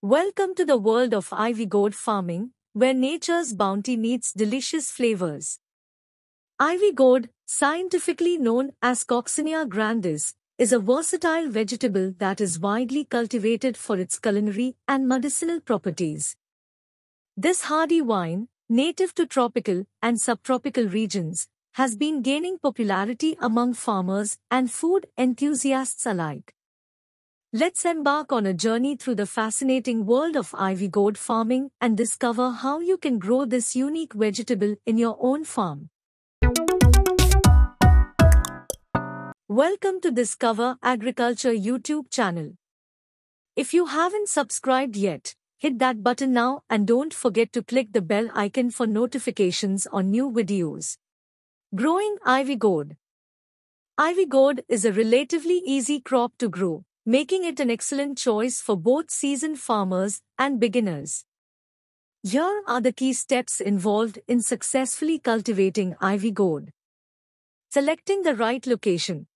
Welcome to the world of Ivy Gourd farming, where nature's bounty meets delicious flavors. Ivy gourd, scientifically known as Coccinea grandis, is a versatile vegetable that is widely cultivated for its culinary and medicinal properties. This hardy vine, native to tropical and subtropical regions, has been gaining popularity among farmers and food enthusiasts alike. Let's embark on a journey through the fascinating world of ivy gourd farming and discover how you can grow this unique vegetable in your own farm. Welcome to Discover Agriculture YouTube channel. If you haven't subscribed yet, hit that button now and don't forget to click the bell icon for notifications on new videos. Growing Ivy Gourd Ivy gourd is a relatively easy crop to grow, making it an excellent choice for both seasoned farmers and beginners. Here are the key steps involved in successfully cultivating ivy gourd. Selecting the right location.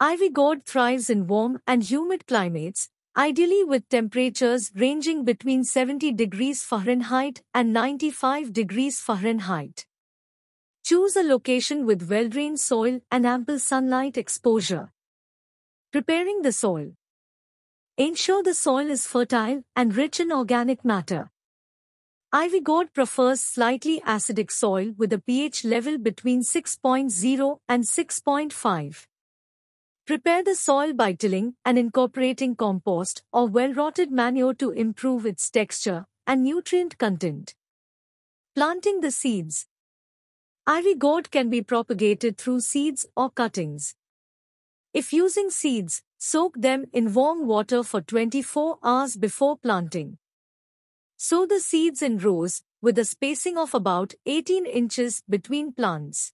Ivy gourd thrives in warm and humid climates, ideally with temperatures ranging between 70 degrees Fahrenheit and 95 degrees Fahrenheit. Choose a location with well-drained soil and ample sunlight exposure. Preparing the soil. Ensure the soil is fertile and rich in organic matter. Ivy gourd prefers slightly acidic soil with a pH level between 6.0 and 6.5. Prepare the soil by tilling and incorporating compost or well-rotted manure to improve its texture and nutrient content. Planting the seeds. Ivy gourd can be propagated through seeds or cuttings. If using seeds, soak them in warm water for 24 hours before planting. Sow the seeds in rows, with a spacing of about 18 inches between plants.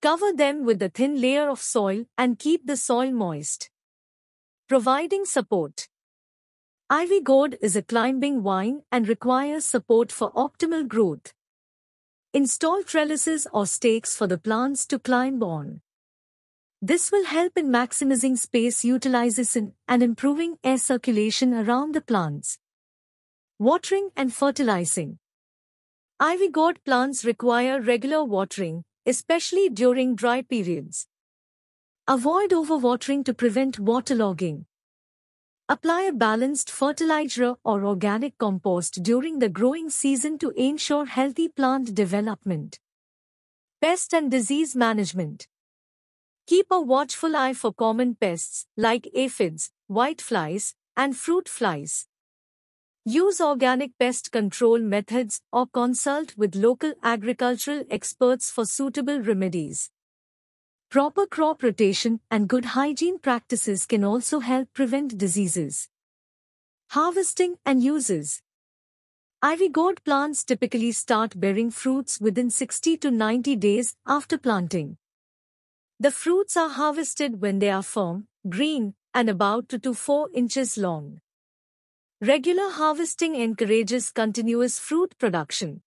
Cover them with a thin layer of soil and keep the soil moist. Providing support. Ivy gourd is a climbing vine and requires support for optimal growth. Install trellises or stakes for the plants to climb on. This will help in maximizing space utilization and improving air circulation around the plants. Watering and fertilizing. Ivy gourd plants require regular watering, especially during dry periods. Avoid overwatering to prevent waterlogging. Apply a balanced fertilizer or organic compost during the growing season to ensure healthy plant development. Pest and disease management. Keep a watchful eye for common pests like aphids, whiteflies, and fruit flies. Use organic pest control methods or consult with local agricultural experts for suitable remedies. Proper crop rotation and good hygiene practices can also help prevent diseases. Harvesting and uses Ivy gourd plants typically start bearing fruits within 60 to 90 days after planting. The fruits are harvested when they are firm, green, and about 2 to 4 inches long. Regular harvesting encourages continuous fruit production.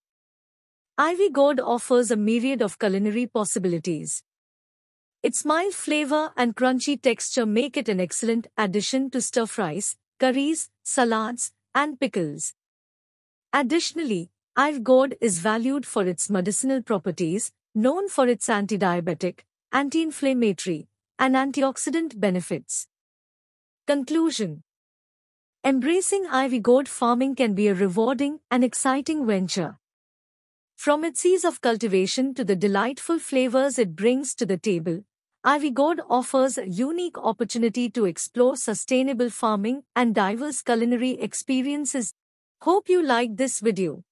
Ivy gourd offers a myriad of culinary possibilities. Its mild flavor and crunchy texture make it an excellent addition to stir fries, curries, salads, and pickles. Additionally, Ivy gourd is valued for its medicinal properties, known for its anti-diabetic, anti-inflammatory, and antioxidant benefits. Conclusion Embracing ivy gourd farming can be a rewarding and exciting venture. From its ease of cultivation to the delightful flavors it brings to the table, Ivy Gourd offers a unique opportunity to explore sustainable farming and diverse culinary experiences. Hope you liked this video.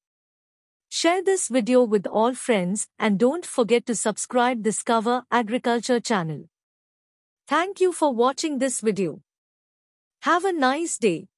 Share this video with all friends and don't forget to subscribe Discover Agriculture channel. Thank you for watching this video. Have a nice day.